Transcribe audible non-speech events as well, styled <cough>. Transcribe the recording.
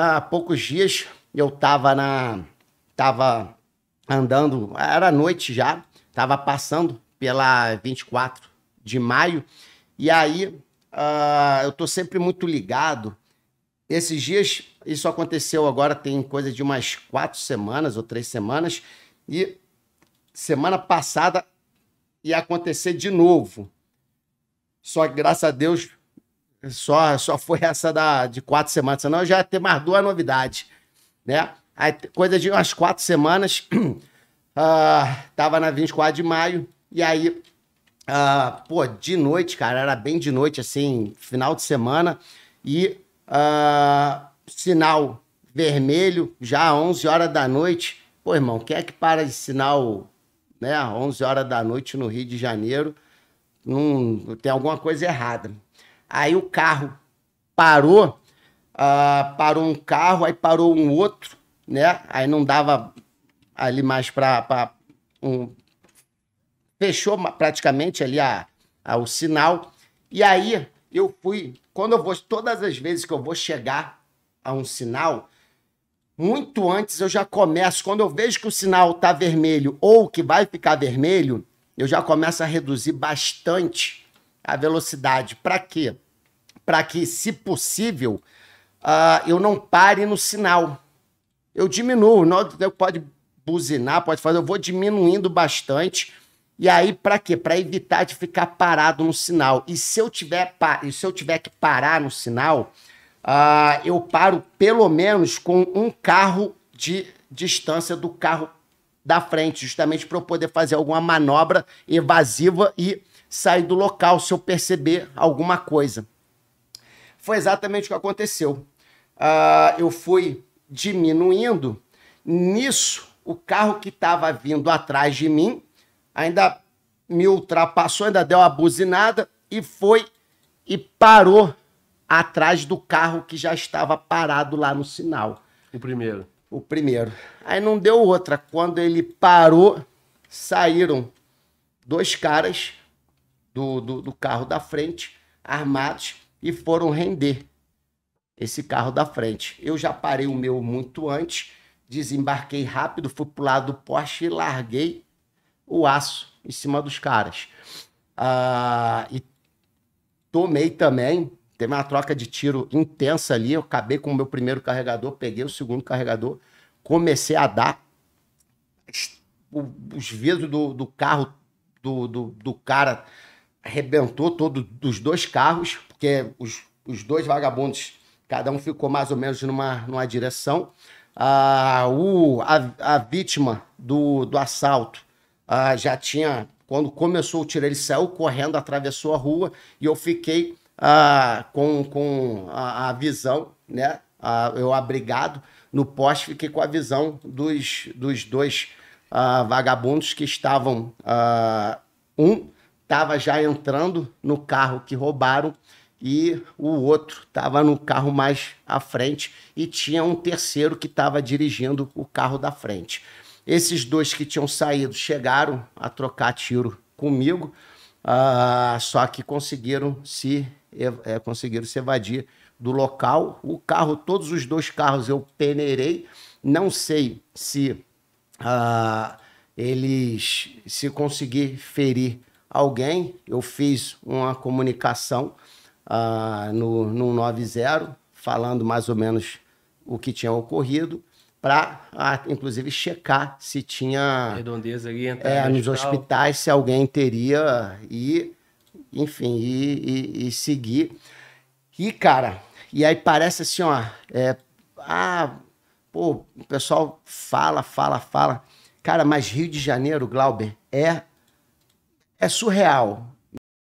há poucos dias eu tava na. tava andando, era noite já, tava passando pela 24 de maio, e aí uh, eu tô sempre muito ligado. Esses dias, isso aconteceu agora, tem coisa de umas quatro semanas ou três semanas, e semana passada ia acontecer de novo. Só que, graças a Deus, só, só foi essa da, de quatro semanas, senão já tem mais duas novidades, né? Aí, coisa de umas quatro semanas, uh, <clears throat> tava na 24 de maio, e aí, uh, pô, de noite, cara, era bem de noite, assim, final de semana, e uh, sinal vermelho, já 11 horas da noite. Pô, irmão, quem é que para de sinal, né, 11 horas da noite no Rio de Janeiro? Não, tem alguma coisa errada. Aí o carro parou, uh, parou um carro, aí parou um outro, né? Aí não dava ali mais para um fechou praticamente ali a, a, o sinal. E aí eu fui, quando eu vou, todas as vezes que eu vou chegar a um sinal, muito antes eu já começo, quando eu vejo que o sinal tá vermelho ou que vai ficar vermelho, eu já começo a reduzir bastante a velocidade. Para quê? Para que, se possível, uh, eu não pare no sinal. Eu diminuo, não, pode buzinar, pode fazer, eu vou diminuindo bastante. E aí, para quê? Para evitar de ficar parado no sinal. E se eu tiver, e se eu tiver que parar no sinal, uh, eu paro pelo menos com um carro de distância do carro da frente, justamente para eu poder fazer alguma manobra evasiva e sair do local se eu perceber alguma coisa. Foi exatamente o que aconteceu. Uh, eu fui diminuindo. Nisso, o carro que estava vindo atrás de mim ainda me ultrapassou, ainda deu uma buzinada e foi e parou atrás do carro que já estava parado lá no sinal. O primeiro. O primeiro. Aí não deu outra. Quando ele parou, saíram dois caras do, do, do carro da frente, armados, e foram render esse carro da frente. Eu já parei o meu muito antes, desembarquei rápido, fui pro lado do poste e larguei o aço em cima dos caras. Ah, e tomei também, teve uma troca de tiro intensa ali, eu acabei com o meu primeiro carregador, peguei o segundo carregador, comecei a dar os vidros do, do carro do, do, do cara arrebentou todo dos dois carros, porque os, os dois vagabundos, cada um ficou mais ou menos numa, numa direção. Ah, o, a, a vítima do, do assalto ah, já tinha, quando começou o tiro, ele saiu correndo, atravessou a rua e eu fiquei ah, com, com a, a visão, né? Ah, eu abrigado no poste, fiquei com a visão dos, dos dois ah, vagabundos que estavam. Ah, um estava já entrando no carro que roubaram e o outro estava no carro mais à frente e tinha um terceiro que estava dirigindo o carro da frente. Esses dois que tinham saído chegaram a trocar tiro comigo, uh, só que conseguiram se é, conseguiram se evadir do local. O carro, todos os dois carros eu peneirei. Não sei se uh, eles se conseguir ferir alguém, eu fiz uma comunicação uh, no, no 90, falando mais ou menos o que tinha ocorrido, para ah, inclusive checar se tinha. Redondeza ali, é, nos hospital. hospitais, se alguém teria, e, enfim, e, e, e, seguir. E, cara, e aí parece assim, ó. É, ah, pô, o pessoal fala, fala, fala. Cara, mas Rio de Janeiro, Glauber, é é surreal.